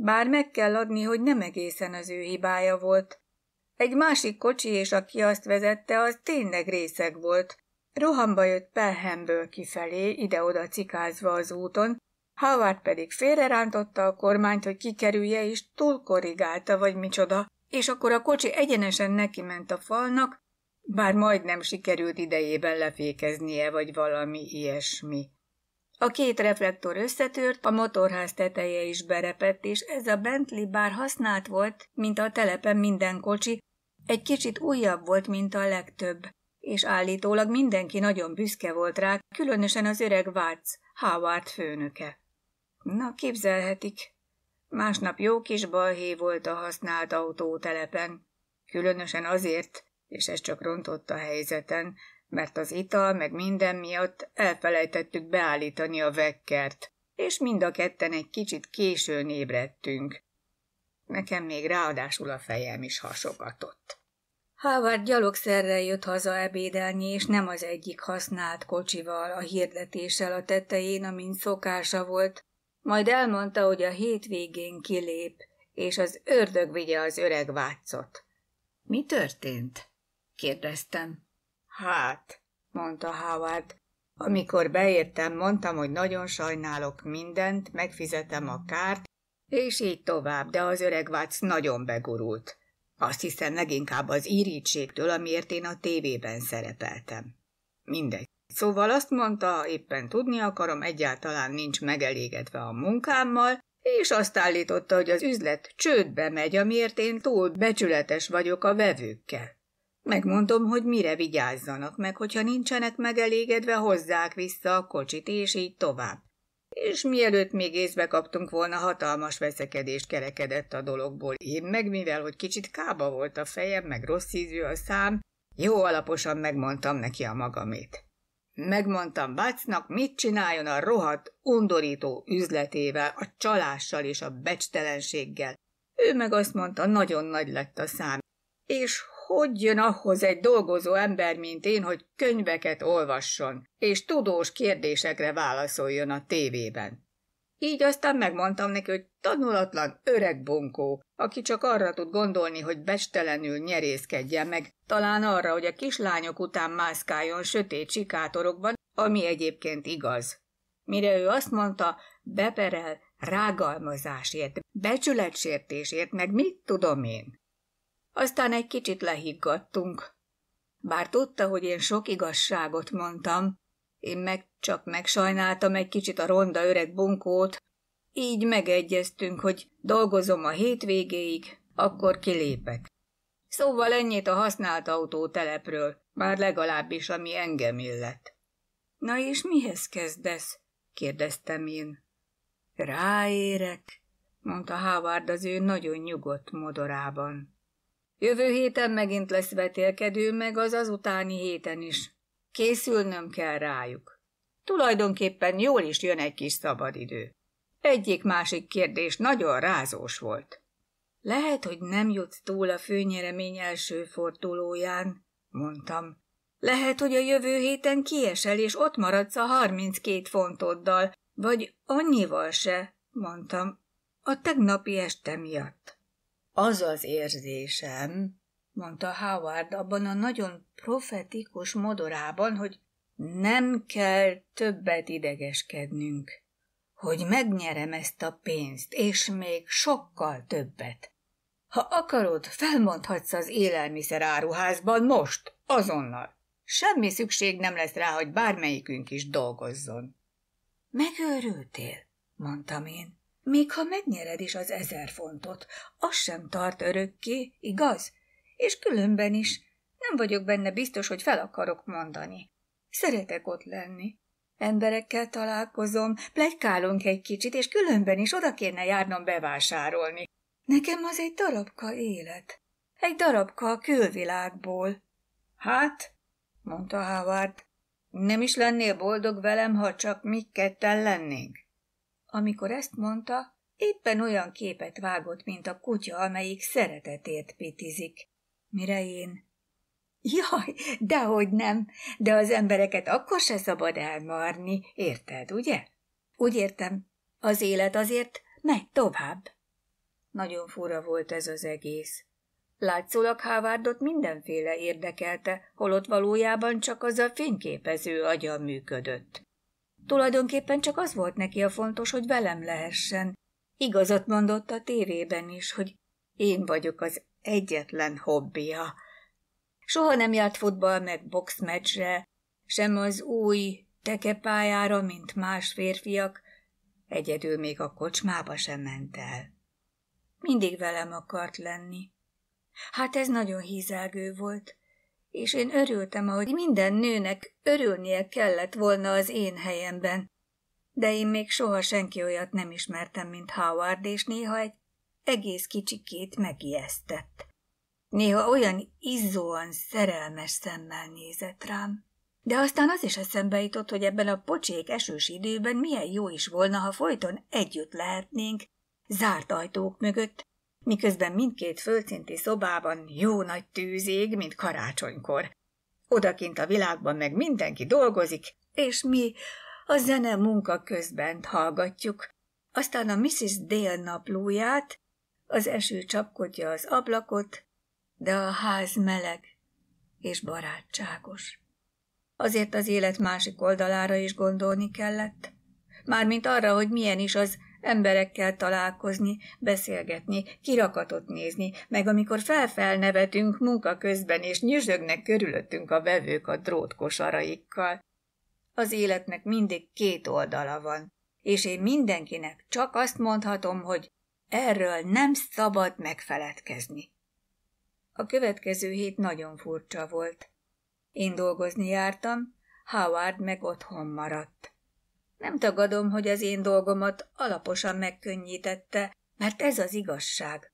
bár meg kell adni, hogy nem egészen az ő hibája volt. Egy másik kocsi, és aki azt vezette, az tényleg részeg volt. Rohamba jött Pelhemből kifelé, ide-oda cikázva az úton, Howard pedig félrerántotta a kormányt, hogy kikerülje, és korrigálta vagy micsoda, és akkor a kocsi egyenesen neki ment a falnak, bár majdnem sikerült idejében lefékeznie, vagy valami ilyesmi. A két reflektor összetört, a motorház teteje is berepett, és ez a Bentley bár használt volt, mint a telepen minden kocsi, egy kicsit újabb volt, mint a legtöbb, és állítólag mindenki nagyon büszke volt rá, különösen az öreg Watts, Howard főnöke. Na, képzelhetik. Másnap jó kis balhé volt a használt autótelepen. Különösen azért, és ez csak rontott a helyzeten, mert az ital meg minden miatt elfelejtettük beállítani a vekkert, és mind a ketten egy kicsit későn ébredtünk. Nekem még ráadásul a fejem is hasogatott. Howard gyalogszerrel jött haza ebédelni, és nem az egyik használt kocsival, a hirdetéssel a tetején, amint szokása volt, majd elmondta, hogy a hétvégén kilép, és az ördög vigye az öreg vácot. Mi történt? kérdeztem. Hát, mondta Howard, amikor beértem, mondtam, hogy nagyon sajnálok mindent, megfizetem a kárt, és így tovább, de az öreg vác nagyon begurult. Azt hiszem leginkább az irítségtől, amiért én a tévében szerepeltem. Mindegy. Szóval azt mondta, éppen tudni akarom, egyáltalán nincs megelégedve a munkámmal, és azt állította, hogy az üzlet csődbe megy, amiért én túl becsületes vagyok a vevőkkel. Megmondom, hogy mire vigyázzanak, meg hogyha nincsenek megelégedve, hozzák vissza a kocsit, és így tovább. És mielőtt még észbe kaptunk volna, hatalmas veszekedés kerekedett a dologból. Én meg mivel, hogy kicsit kába volt a fejem, meg rossz ízű a szám, jó alaposan megmondtam neki a magamét. Megmondtam Bácnak, mit csináljon a rohadt, undorító üzletével, a csalással és a becstelenséggel. Ő meg azt mondta, nagyon nagy lett a szám, és hogy jön ahhoz egy dolgozó ember, mint én, hogy könyveket olvasson, és tudós kérdésekre válaszoljon a tévében. Így aztán megmondtam neki, hogy tanulatlan öreg bunkó, aki csak arra tud gondolni, hogy bestelenül nyerészkedjen meg, talán arra, hogy a kislányok után mászkáljon sötét sikátorokban, ami egyébként igaz. Mire ő azt mondta, beperel rágalmazásért, becsületsértésért, meg mit tudom én aztán egy kicsit lehiggadtunk. Bár tudta, hogy én sok igazságot mondtam, én meg csak megsajnáltam egy kicsit a ronda öreg bunkót, így megegyeztünk, hogy dolgozom a hétvégéig, akkor kilépek. Szóval ennyit a használt autó telepről, már legalábbis ami engem illet. Na és mihez kezdesz? kérdeztem én. Ráérek, mondta Howard az ő nagyon nyugodt modorában. Jövő héten megint lesz vetélkedő, meg az az utáni héten is. Készülnöm kell rájuk. Tulajdonképpen jól is jön egy kis szabadidő. Egyik-másik kérdés nagyon rázós volt. Lehet, hogy nem jutsz túl a főnyeremény első fordulóján, mondtam. Lehet, hogy a jövő héten kiesel, és ott maradsz a harminckét fontoddal, vagy annyival se, mondtam, a tegnapi este miatt. Az az érzésem, mondta Howard abban a nagyon profetikus modorában, hogy nem kell többet idegeskednünk, hogy megnyerem ezt a pénzt, és még sokkal többet. Ha akarod, felmondhatsz az élelmiszer áruházban most, azonnal. Semmi szükség nem lesz rá, hogy bármelyikünk is dolgozzon. Megőrültél, mondtam én. Még ha megnyered is az ezer fontot, az sem tart örökké, igaz? És különben is. Nem vagyok benne biztos, hogy fel akarok mondani. Szeretek ott lenni. Emberekkel találkozom, plegykálunk egy kicsit, és különben is oda kéne járnom bevásárolni. Nekem az egy darabka élet. Egy darabka a külvilágból. Hát, mondta Howard, nem is lennél boldog velem, ha csak mi ketten lennénk? Amikor ezt mondta, éppen olyan képet vágott, mint a kutya, amelyik szeretetért pitizik. Mire én? Jaj, dehogy nem, de az embereket akkor se szabad elmarni, érted, ugye? Úgy értem, az élet azért megy tovább. Nagyon fura volt ez az egész. Látszólag Hávárdot mindenféle érdekelte, holott valójában csak az a fényképező agya működött. Tulajdonképpen csak az volt neki a fontos, hogy velem lehessen. Igazat mondott a tévében is, hogy én vagyok az egyetlen hobbija. Soha nem járt futball meg boxmeccsre, sem az új tekepályára, mint más férfiak, egyedül még a kocsmába sem ment el. Mindig velem akart lenni. Hát ez nagyon hízelgő volt és én örültem, ahogy minden nőnek örülnie kellett volna az én helyemben. De én még soha senki olyat nem ismertem, mint Howard, és néha egy egész kicsikét megijesztett. Néha olyan izzóan szerelmes szemmel nézett rám. De aztán az is eszembe jutott, hogy ebben a pocsék esős időben milyen jó is volna, ha folyton együtt lehetnénk, zárt ajtók mögött, miközben mindkét földszinti szobában jó nagy tűzég, mint karácsonykor. Odakint a világban meg mindenki dolgozik, és mi a zene munka közben hallgatjuk. Aztán a Mrs. Dél naplóját, az eső csapkodja az ablakot, de a ház meleg és barátságos. Azért az élet másik oldalára is gondolni kellett, mármint arra, hogy milyen is az Emberekkel találkozni, beszélgetni, kirakatot nézni, meg amikor felfelnevetünk munka közben, és nyüzsögnek körülöttünk a vevők a drótkosaraikkal. Az életnek mindig két oldala van, és én mindenkinek csak azt mondhatom, hogy erről nem szabad megfeledkezni. A következő hét nagyon furcsa volt. Én dolgozni jártam, Howard meg otthon maradt. Nem tagadom, hogy az én dolgomat alaposan megkönnyítette, mert ez az igazság.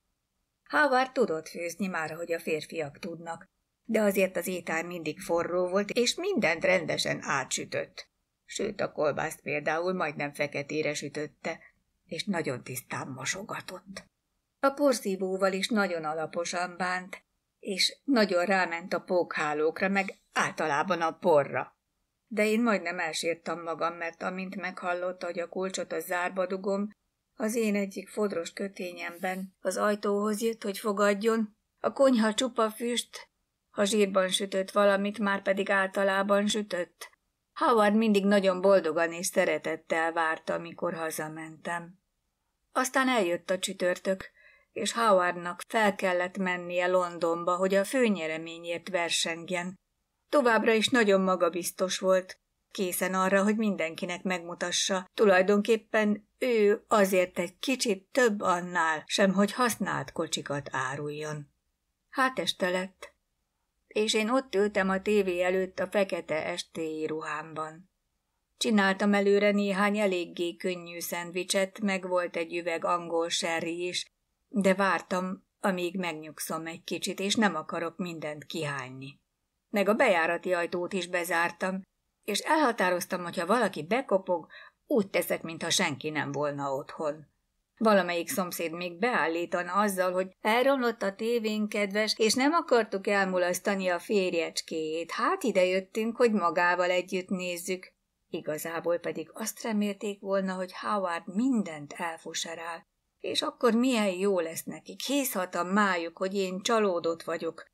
Hávár tudott főzni már, hogy a férfiak tudnak, de azért az étel mindig forró volt, és mindent rendesen átsütött. Sőt, a kolbászt például majdnem feketére sütötte, és nagyon tisztán mosogatott. A porszívóval is nagyon alaposan bánt, és nagyon ráment a pókhálókra, meg általában a porra de én majdnem elsírtam magam, mert amint meghallotta, hogy a kulcsot a zárba dugom, az én egyik fodros kötényemben az ajtóhoz jött, hogy fogadjon. A konyha csupa füst, ha zsírban sütött valamit, már pedig általában sütött. Howard mindig nagyon boldogan és szeretettel várta, amikor hazamentem. Aztán eljött a csütörtök, és Howardnak fel kellett mennie Londonba, hogy a főnyereményért versengjen, Továbbra is nagyon magabiztos volt, készen arra, hogy mindenkinek megmutassa. Tulajdonképpen ő azért egy kicsit több annál, sem hogy használt kocsikat áruljon. Hát este lett, és én ott ültem a tévé előtt a fekete estéi ruhámban. Csináltam előre néhány eléggé könnyű szendvicset, meg volt egy üveg angol serri is, de vártam, amíg megnyugszom egy kicsit, és nem akarok mindent kihányni meg a bejárati ajtót is bezártam, és elhatároztam, hogy ha valaki bekopog, úgy teszek, mintha senki nem volna otthon. Valamelyik szomszéd még beállítana azzal, hogy elromlott a tévén kedves, és nem akartuk elmulasztani a férjecskéjét, hát ide jöttünk, hogy magával együtt nézzük. Igazából pedig azt remélték volna, hogy Howard mindent elfuserál, és akkor milyen jó lesz nekik, hiszhat a májuk, hogy én csalódott vagyok,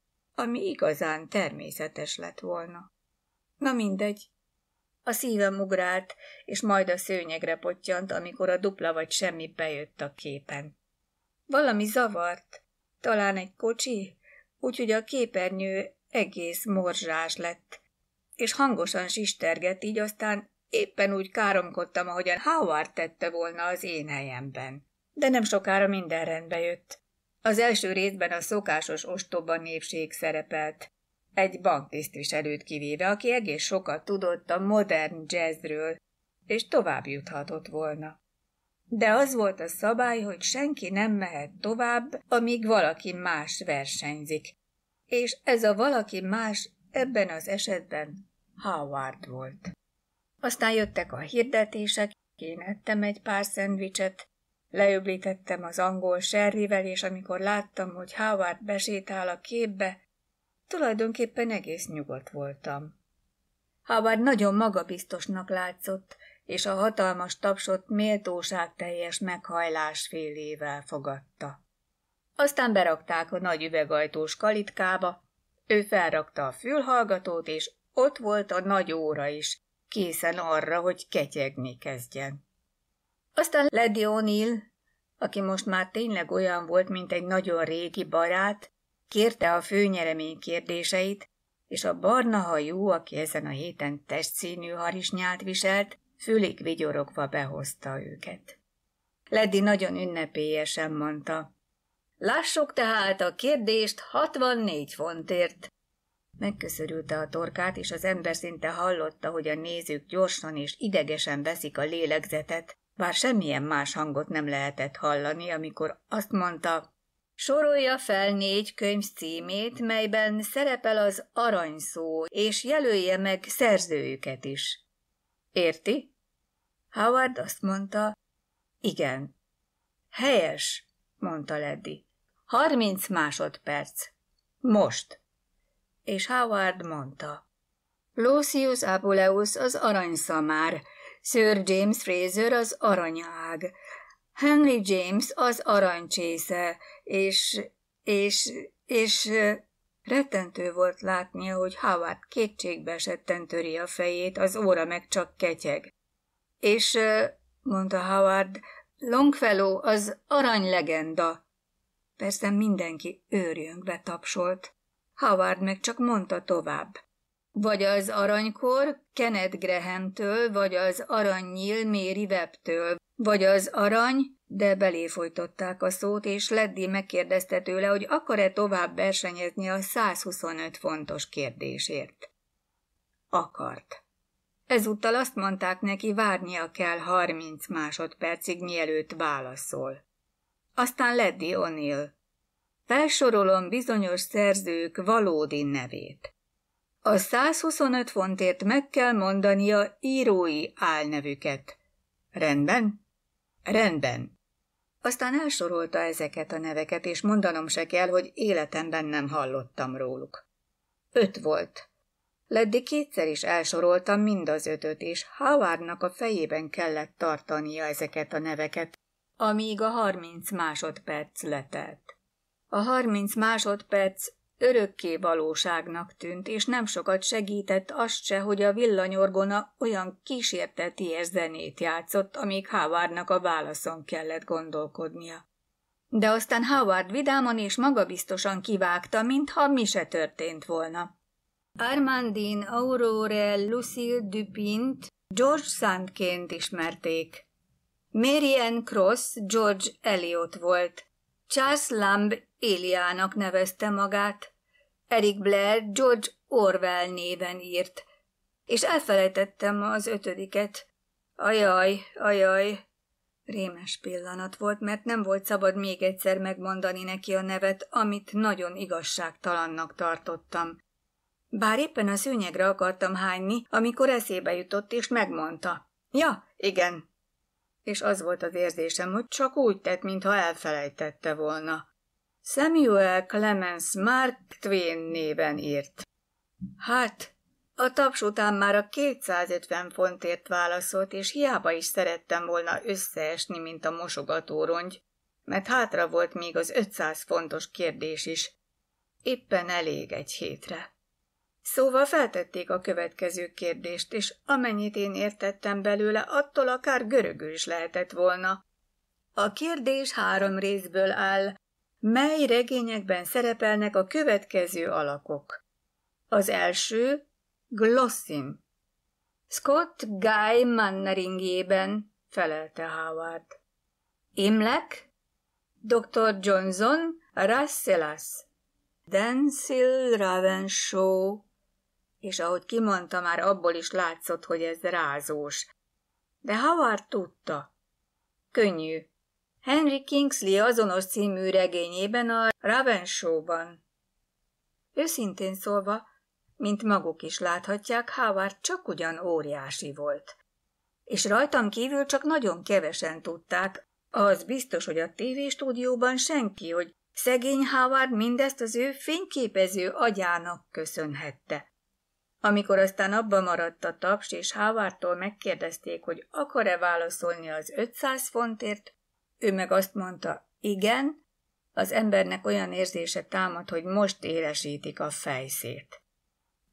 ami igazán természetes lett volna. Na mindegy. A szívem ugrált, és majd a szőnyegre potyant, amikor a dupla vagy semmi bejött a képen. Valami zavart, talán egy kocsi, úgyhogy a képernyő egész morzsás lett, és hangosan sistergett, így aztán éppen úgy káromkodtam, ahogyan Howard tette volna az én helyemben. De nem sokára minden rendbe jött. Az első részben a szokásos ostoba népség szerepelt. Egy banktisztviselőt kivéve, aki egész sokat tudott a modern jazzről, és tovább juthatott volna. De az volt a szabály, hogy senki nem mehet tovább, amíg valaki más versenyzik. És ez a valaki más ebben az esetben Howard volt. Aztán jöttek a hirdetések, én ettem egy pár szendvicset, Leöblítettem az angol serrivel, és amikor láttam, hogy Howard besétál a képbe, tulajdonképpen egész nyugodt voltam. Howard nagyon magabiztosnak látszott, és a hatalmas tapsot méltóságteljes meghajlás félével fogadta. Aztán berakták a nagy üvegajtós kalitkába, ő felrakta a fülhallgatót, és ott volt a nagy óra is, készen arra, hogy ketyegni kezdjen. Aztán Lady O'Neill, aki most már tényleg olyan volt, mint egy nagyon régi barát, kérte a főnyeremény kérdéseit, és a barna hajú, aki ezen a héten testszínű harisnyát viselt, fülig vigyorogva behozta őket. Leddi nagyon ünnepélyesen mondta. Lássuk tehát a kérdést 64 fontért. Megköszörülte a torkát, és az ember szinte hallotta, hogy a nézők gyorsan és idegesen veszik a lélegzetet, bár semmilyen más hangot nem lehetett hallani, amikor azt mondta, sorolja fel négy könyv címét, melyben szerepel az aranyszó, és jelölje meg szerzőjüket is. Érti? Howard azt mondta, igen. Helyes, mondta Leddi. Harminc másodperc. Most. És Howard mondta. Lucius Apuleus az aranyszamár, Sir James Fraser az aranyág, Henry James az aranycsésze, és, és, és rettentő volt látnia, hogy Howard kétségbe esetten töri a fejét, az óra meg csak ketyeg. És, mondta Howard, Longfellow az aranylegenda. Persze mindenki őrjönkbe tapsolt. Howard meg csak mondta tovább vagy az Aranykor Kenneth graham vagy az aranynyil Méri Webtől, vagy az Arany, de belé folytották a szót, és Leddi megkérdezte tőle, hogy akar-e tovább versenyezni a 125 fontos kérdésért. Akart. Ezúttal azt mondták neki, várnia kell 30 másodpercig, mielőtt válaszol. Aztán Leddi O'Neill. Felsorolom bizonyos szerzők valódi nevét. A 125 fontért meg kell mondania írói álnevüket. Rendben? Rendben. Aztán elsorolta ezeket a neveket, és mondanom se kell, hogy életemben nem hallottam róluk. Öt volt. Leddi kétszer is elsoroltam mind az ötöt, és Howardnak a fejében kellett tartania ezeket a neveket, amíg a harminc másodperc letelt. A harminc másodperc Örökké valóságnak tűnt, és nem sokat segített azt se, hogy a villanyorgona olyan kísérteti zenét játszott, amíg Howardnak a válaszon kellett gondolkodnia. De aztán Howard vidáman és magabiztosan kivágta, mintha mi se történt volna. Armandine Aurore Lucille Dupint George Sandként ismerték. Marian Cross George Eliot volt, Charles Lamb Éliának nevezte magát. Eric Blair George Orwell néven írt, és elfelejtettem az ötödiket. Ajaj, ajaj, rémes pillanat volt, mert nem volt szabad még egyszer megmondani neki a nevet, amit nagyon igazságtalannak tartottam. Bár éppen a szőnyegre akartam hányni, amikor eszébe jutott, és megmondta. Ja, igen, és az volt az érzésem, hogy csak úgy tett, mintha elfelejtette volna. Samuel Clemens Mark Twain néven írt. Hát, a taps után már a 250 fontért válaszolt, és hiába is szerettem volna összeesni, mint a mosogató rongy, mert hátra volt még az 500 fontos kérdés is. Éppen elég egy hétre. Szóval feltették a következő kérdést, és amennyit én értettem belőle, attól akár görögül is lehetett volna. A kérdés három részből áll. Mely regényekben szerepelnek a következő alakok? Az első Glossin. Scott Guy Manneringében, felelte Howard. Imlek? Dr. Johnson Rasselas. Densil Ravenshaw és ahogy kimondta, már abból is látszott, hogy ez rázós. De Howard tudta. Könnyű. Henry Kingsley azonos című regényében a Ravenshow-ban. Őszintén szólva, mint maguk is láthatják, Howard csak ugyan óriási volt. És rajtam kívül csak nagyon kevesen tudták, az biztos, hogy a tévéstúdióban senki, hogy szegény Howard mindezt az ő fényképező agyának köszönhette. Amikor aztán abba maradt a taps, és Hávártól megkérdezték, hogy akar-e válaszolni az 500 fontért, ő meg azt mondta, igen, az embernek olyan érzése támad, hogy most élesítik a fejszét.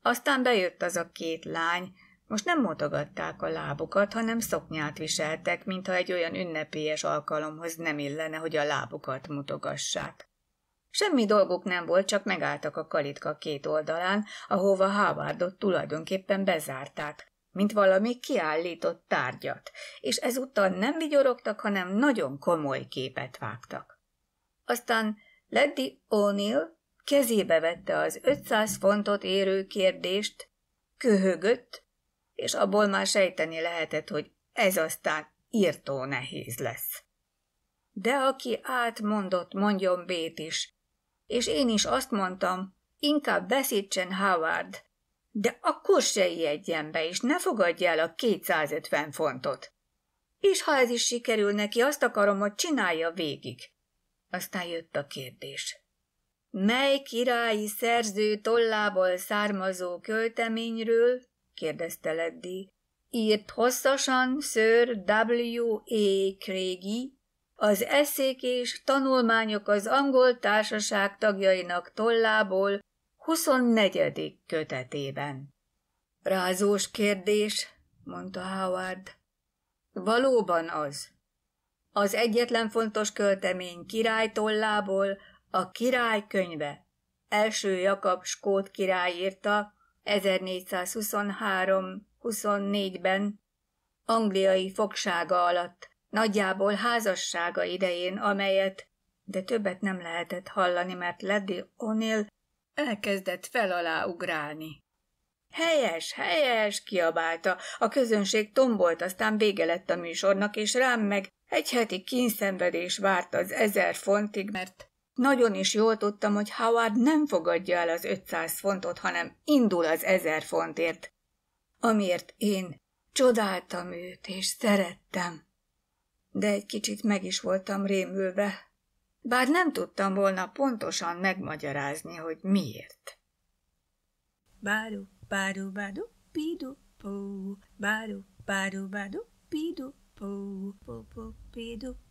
Aztán bejött az a két lány, most nem mutogatták a lábukat, hanem szoknyát viseltek, mintha egy olyan ünnepélyes alkalomhoz nem illene, hogy a lábukat mutogassák. Semmi dolguk nem volt, csak megálltak a kalitka két oldalán, ahova Howardot tulajdonképpen bezárták, mint valami kiállított tárgyat, és ezúttal nem vigyorogtak, hanem nagyon komoly képet vágtak. Aztán Leddy O'Neill kezébe vette az 500 fontot érő kérdést, köhögött, és abból már sejteni lehetett, hogy ez aztán írtó nehéz lesz. De aki átmondott, mondjon bét is, és én is azt mondtam, inkább beszítsen Howard, de akkor se ijedjen be, és ne fogadja el a 250 fontot. És ha ez is sikerül neki, azt akarom, hogy csinálja végig. Aztán jött a kérdés. Mely királyi szerző tollából származó költeményről, kérdezte Leddi, írt hosszasan Sir W. A. Craigie az eszék és tanulmányok az angol társaság tagjainak tollából 24. kötetében. Rázós kérdés, mondta Howard. Valóban az. Az egyetlen fontos költemény király tollából a király könyve. Első Jakab skót király írta 1423-24-ben, angliai fogsága alatt, nagyjából házassága idején, amelyet, de többet nem lehetett hallani, mert Lady O'Neill elkezdett fel alá ugrálni. Helyes, helyes, kiabálta. A közönség tombolt, aztán vége lett a műsornak, és rám meg egy heti kínszenvedés várt az ezer fontig, mert nagyon is jól tudtam, hogy Howard nem fogadja el az 500 fontot, hanem indul az ezer fontért. Amiért én csodáltam őt, és szerettem de egy kicsit meg is voltam rémülve, bár nem tudtam volna pontosan megmagyarázni, hogy miért. Báru, báru, báru, pídu, pó, báru, báru, báru, pídu, pó, pó, pó, pidu,